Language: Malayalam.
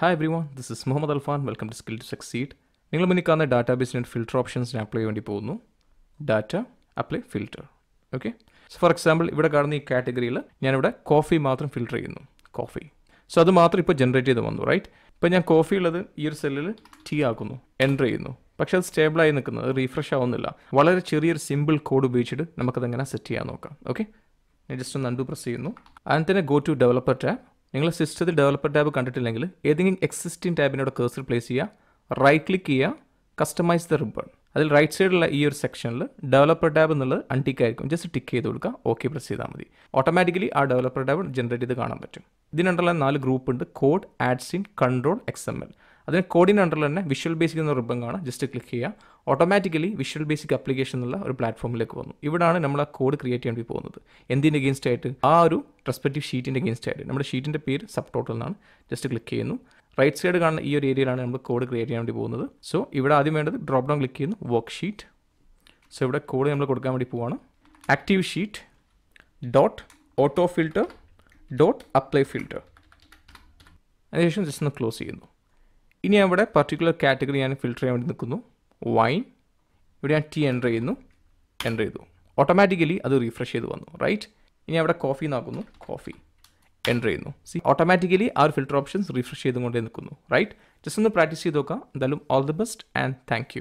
hi everyone this is Muhammad Alfan welcome to skill to succeed നിങ്ങൾ മുന്നിൽ കാണുന്ന ഡാറ്റാ ബേസിൻ്റെ ഫിൽറ്റർ ഓപ്ഷൻസിന് അപ്ലൈ വേണ്ടി പോകുന്നു data apply filter okay for example ഇവിടെ കാണുന്ന ഈ കാറ്റഗറിയിൽ ഞാനിവിടെ കോഫി മാത്രം ഫിൽറ്റർ ചെയ്യുന്നു കോഫി സോ അത് മാത്രം ഇപ്പോൾ ജനറേറ്റ് ചെയ്ത് വന്നു റൈറ്റ് ഇപ്പോൾ ഞാൻ കോഫി ഉള്ളത് ഈ ഒരു സെല്ലിൽ ടീ ആക്കുന്നു എൻ്റർ ചെയ്യുന്നു പക്ഷേ അത് സ്റ്റേബിളായി നിൽക്കുന്നത് റീഫ്രഷ് ആവുന്നില്ല വളരെ ചെറിയൊരു സിമ്പിൾ കോഡ് ഉപയോഗിച്ചിട്ട് നമുക്കതെങ്ങനെ സെറ്റ് ചെയ്യാൻ നോക്കാം ഓക്കെ ഞാൻ ജസ്റ്റ് ഒന്ന് അണ്ടു പ്രസ് ചെയ്യുന്നു അതിന് തന്നെ ഗോ ടു ഡെവലപ്പർ ടാബ് നിങ്ങൾ സിസ്റ്റത്തിൽ ഡെവലപ്പർ ടാബ് കണ്ടിട്ടില്ലെങ്കിൽ ഏതെങ്കിലും എക്സിസ്റ്റിംഗ് ടാബിനോട് കഴ്സർ പ്ലേസ് ചെയ്യുക റൈറ്റ് ക്ലിക്ക് ചെയ്യുക കസ്റ്റമൈസ് ദ റിബൺ അതിൽ റൈറ്റ് സൈഡിലുള്ള ഈ ഒരു സെക്ഷനിൽ ഡെവലപ്പർ ടാബ് എന്നുള്ളത് അൺടിക്ക് ആയിരിക്കും ജസ്റ്റ് ടിക്ക് ചെയ്ത് കൊടുക്കുക ഓക്കെ പ്രസ് ചെയ്താൽ മതി ഓട്ടോമാറ്റിക്കലി ആ ഡെവലപ്പർ ടാബ് ജനറേറ്റ് ചെയ്ത് കാണാൻ പറ്റും ഇതിനുള്ള നാല് ഗ്രൂപ്പ് ഉണ്ട് കോഡ് ആഡ്സിൻ കൺട്രോൾ എക്സ് എം എൽ അതിന് കോഡിന് അണ്ടറിൽ തന്നെ വിഷ്വൽ ബേസിക് എന്ന റിബൺ കാണാം ജസ്റ്റ് ക്ലിക്ക് ചെയ്യുക ഓട്ടോമാറ്റിക്കലി വിഷ്വൽ ബേസിക് ആപ്ലിക്കേഷൻ എന്നുള്ള ഒരു പ്ലാറ്റ്ഫോമിലേക്ക് വന്നു ഇവിടാണ് നമ്മൾ ആ കോഡ് ക്രിയേറ്റ് ചെയ്യേണ്ടി പോകുന്നത് എന്തിൻ്റെ അഗേൻസ്റ്റ് ആയിട്ട് ആ ഒരു റെസ്പെക്റ്റീവ് ഷീറ്റിൻ്റെ അഗേൻസ്റ്റ് ആയിട്ട് നമ്മുടെ ഷീറ്റിൻ്റെ പേര് സബ് ടോട്ടൽ എന്നാണ് ജസ്റ്റ് ക്ലിക്ക് ചെയ്യുന്നു റൈറ്റ് സൈഡ് കാണുന്ന ഈ ഒരു ഏരിയയിലാണ് നമ്മൾ കോഡ് ക്രിയേറ്റ് ചെയ്യാൻ വേണ്ടി പോകുന്നത് സോ ഇവിടെ ആദ്യം വേണ്ടത് ഡ്രോപ്പ് ഡൗൺ ക്ലിക്ക് ചെയ്യുന്നു വർക്ക് ഷീറ്റ് സോ ഇവിടെ കോഡ് നമ്മൾ കൊടുക്കാൻ വേണ്ടി പോവാണ് active sheet dot auto filter dot apply filter അതിനുശേഷം ജസ്റ്റ് ഒന്ന് ക്ലോസ് ചെയ്യുന്നു ഇനി അവിടെ പർട്ടിക്കുലർ കാറ്റഗറി ഞാൻ ഫിൽറ്റർ ചെയ്യാൻ വേണ്ടി നിൽക്കുന്നു വൈൻ ഇവിടെ ഞാൻ ടി എൻ്റർ ചെയ്യുന്നു എൻ്റർ ചെയ്തു ഓട്ടോമാറ്റിക്കലി അത് റീഫ്രഷ് ചെയ്ത് വന്നു റൈറ്റ് ഇനി അവിടെ കോഫി നോക്കുന്നു കോഫി എൻ്റർ ചെയ്യുന്നു സി ഓട്ടോമാറ്റിക്കലി ആ ഒരു ഫിൽറ്റർ ഓപ്ഷൻസ് റിഫ്രഷ് ചെയ്തുകൊണ്ടേ നിൽക്കുന്നു റൈറ്റ് ജസ്റ്റ് ഒന്ന് പ്രാക്ടീസ് ചെയ്ത് നോക്കാം എന്തായാലും all the best and thank